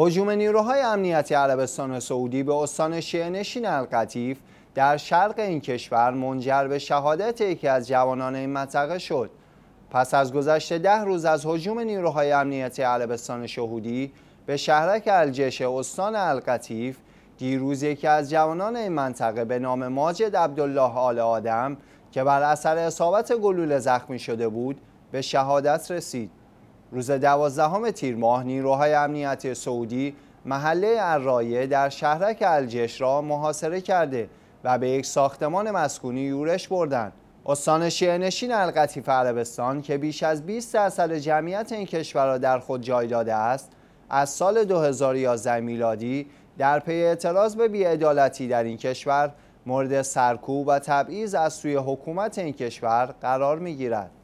حجوم نیروهای امنیتی عربستان سعودی به استان نشین القطیف در شرق این کشور منجر به شهادت یکی از جوانان این منطقه شد پس از گذشت ده روز از هجوم نیروهای امنیتی عربستان شهودی به شهرک الجش استان القطیف دیروز یکی از جوانان این منطقه به نام ماجد عبدالله آل آدم که بر اثر اصابت گلوله زخمی شده بود به شهادت رسید روز دوازدهم تیر ماه نیروهای امنیتی سعودی محله الرایه در شهرک الجش را محاصره کرده و به یک ساختمان مسکونی یورش بردند. استان شیعنشین القطیف عربستان که بیش از 20 درصد جمعیت این کشور را در خود جای داده است از سال 2011 میلادی در پی اعتراض به بیعدالتی در این کشور مورد سرکوب و تبعیض از سوی حکومت این کشور قرار گیرد.